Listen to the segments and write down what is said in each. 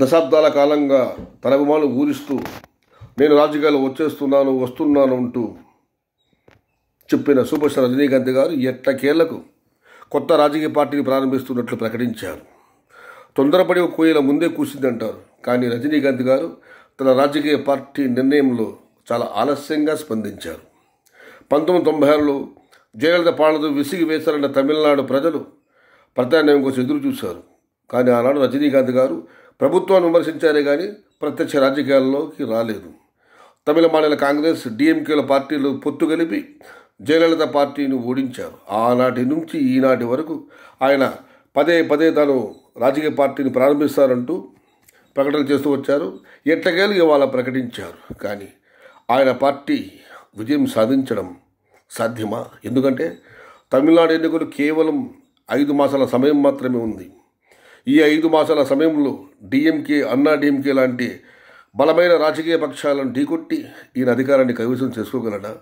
దశాబ్దాల కాలంగా అభిమానులు ఊరిస్తూ నేను రాజకీయాలు వచ్చేస్తున్నాను వస్తున్నాను అంటూ చెప్పిన సూపర్ స్టార్ రజనీకాంత్ గారు ఎట్టకేళ్లకు కొత్త రాజకీయ పార్టీని ప్రారంభిస్తున్నట్లు ప్రకటించారు తొందరపడి ఒక కోయిల ముందే కూసిందంటారు కానీ రజనీకాంత్ గారు తన రాజకీయ పార్టీ నిర్ణయంలో చాలా ఆలస్యంగా స్పందించారు పంతొమ్మిది తొంభై ఆరులో జయలలిత పాలనతో విసిగి వేశారన్న తమిళనాడు ప్రజలు ప్రత్యాన్యాయం కోసం ఎదురు చూశారు కానీ ఆనాడు రజనీకాంత్ గారు ప్రభుత్వాన్ని విమర్శించారే కానీ ప్రత్యక్ష రాజకీయాల్లోకి రాలేదు తమిళమానిల కాంగ్రెస్ డిఎంకేల పార్టీలు పొత్తు కలిపి జయలలిత పార్టీని ఓడించారు ఆనాటి నుంచి ఈనాటి వరకు ఆయన పదే పదే తాను రాజకీయ పార్టీని ప్రారంభిస్తారంటూ ప్రకటన చేస్తూ వచ్చారు ఎట్టకేలు ఇవాళ ప్రకటించారు కానీ ఆయన పార్టీ విజయం సాధించడం సాధ్యమా ఎందుకంటే తమిళనాడు ఎన్నికలు కేవలం ఐదు మాసాల సమయం మాత్రమే ఉంది ఈ ఐదు మాసాల సమయంలో డిఎంకే అన్నా డిఎంకే లాంటి బలమైన రాజకీయ పక్షాలను ఢీకొట్టి ఈయన అధికారాన్ని కైవసం చేసుకోగలడా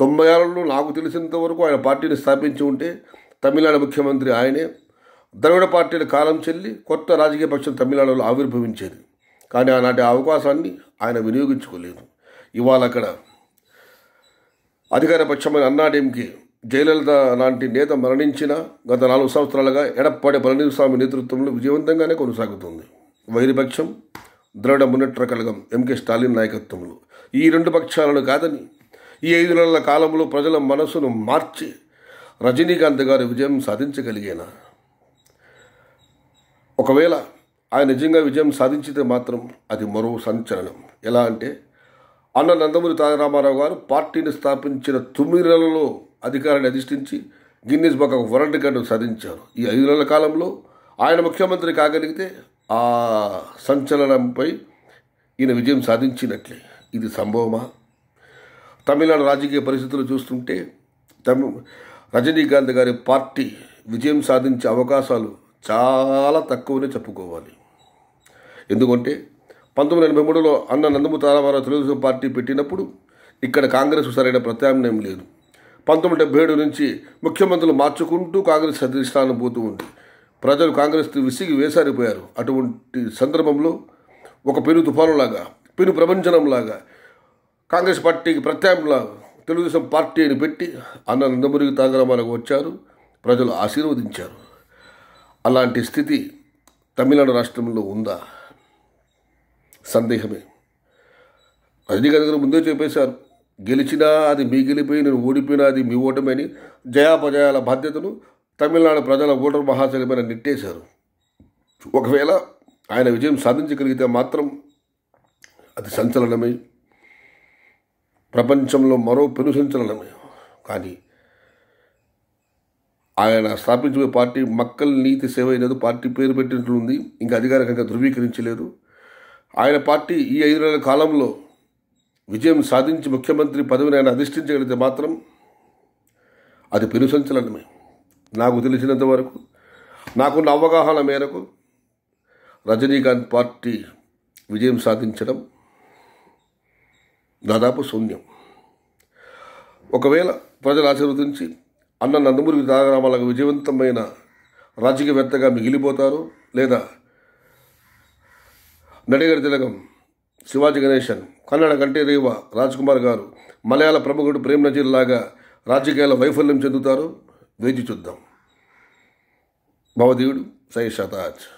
తొంభై ఆరులో నాకు తెలిసినంతవరకు ఆయన పార్టీని స్థాపించి ఉంటే తమిళనాడు ముఖ్యమంత్రి ఆయనే ద్రవిడ పార్టీల కాలం చెల్లి కొత్త రాజకీయ పక్షం తమిళనాడులో ఆవిర్భవించేది కానీ ఆనాటి అవకాశాన్ని ఆయన వినియోగించుకోలేదు ఇవాళ అక్కడ అధికార పక్షమైన అన్నాడేంకి జయలలిత లాంటి నేత మరణించిన గత నాలుగు సంవత్సరాలుగా ఎడప్పాడి పళనిస్వామి నేతృత్వంలో విజయవంతంగానే కొనసాగుతుంది వైరిపక్షం ద్రవిడ మున్నెట్ర కలగం ఎంకే స్టాలిన్ నాయకత్వంలో ఈ రెండు పక్షాలను కాదని ఈ ఐదు నెలల కాలంలో ప్రజల మనసును మార్చి రజనీకాంత్ గారి విజయం సాధించగలిగిన ఒకవేళ ఆయన నిజంగా విజయం సాధించితే మాత్రం అది మరో సంచలనం ఎలా అంటే అన్న నందమూరి తారామారావు గారు పార్టీని స్థాపించిన తొమ్మిది నెలలో అధికారాన్ని అధిష్ఠించి Guinness book of world record సాధించారు ఈ ఐదు నెలల కాలంలో ఆయన ముఖ్యమంత్రి కాగలిగితే ఆ సంచలనంపై ఈయన విజయం సాధించినట్లే ఇది సంభవమా తమిళనాడు రాజకీయ పరిస్థితులు చూస్తుంటే తమి రజనీకాంత్ గారి పార్టీ విజయం సాధించే అవకాశాలు చాలా తక్కువనే చెప్పుకోవాలి ఎందుకంటే పంతొమ్మిది ఎనభై మూడులో అన్న నందమూరి తారామారావు తెలుగుదేశం పార్టీ పెట్టినప్పుడు ఇక్కడ కాంగ్రెస్ సరైన ప్రత్యామ్నాయం లేదు పంతొమ్మిది డెబ్బై ఏడు నుంచి ముఖ్యమంత్రులు మార్చుకుంటూ కాంగ్రెస్ అధిష్టానం పోతూ ఉంది ప్రజలు కాంగ్రెస్ విసిగి వేసారిపోయారు అటువంటి సందర్భంలో ఒక పెను తుఫానులాగా పెను ప్రపంచనంలాగా కాంగ్రెస్ పార్టీకి ప్రత్యామ్లా తెలుగుదేశం పార్టీని పెట్టి అన్న నందమూరికి తాంగరామాలకు వచ్చారు ప్రజలు ఆశీర్వదించారు అలాంటి స్థితి తమిళనాడు రాష్ట్రంలో ఉందా సందేహమే రజనీకాంత్ గారు ముందే చెప్పేశారు గెలిచినా అది మీ గెలిపోయి నేను ఓడిపోయినా అది మీ ఓటమని జయాపజయాల బాధ్యతను తమిళనాడు ప్రజల ఓటర్ మహాసభపైన నెట్టేశారు ఒకవేళ ఆయన విజయం సాధించగలిగితే మాత్రం అది సంచలనమే ప్రపంచంలో మరో పెను సంచలనమే కానీ ఆయన స్థాపించిన పార్టీ మక్కల్ నీతి సేవ అనేది పార్టీ పేరు పెట్టినట్లుంది ఇంకా అధికారికంగా ధృవీకరించలేదు ఆయన పార్టీ ఈ ఐదు నెలల కాలంలో విజయం సాధించి ముఖ్యమంత్రి పదవిని ఆయన అధిష్ఠించగలిగితే మాత్రం అది పెనుసంచలనమే నాకు తెలిసినంత వరకు నాకున్న అవగాహన మేరకు రజనీకాంత్ పార్టీ విజయం సాధించడం దాదాపు శూన్యం ఒకవేళ ప్రజలు ఆశీర్వదించి అన్న నందమూరి తాగరామాలకు విజయవంతమైన రాజకీయవేత్తగా మిగిలిపోతారు లేదా నడిగడి తిలకం శివాజీ గణేశన్ కన్నడ కంటే రేవ రాజ్కుమార్ గారు మలయాళ ప్రముఖుడు ప్రేమ్ నజీర్ లాగా రాజకీయాల వైఫల్యం చెందుతారు వేచి చూద్దాం భవదేవుడు సై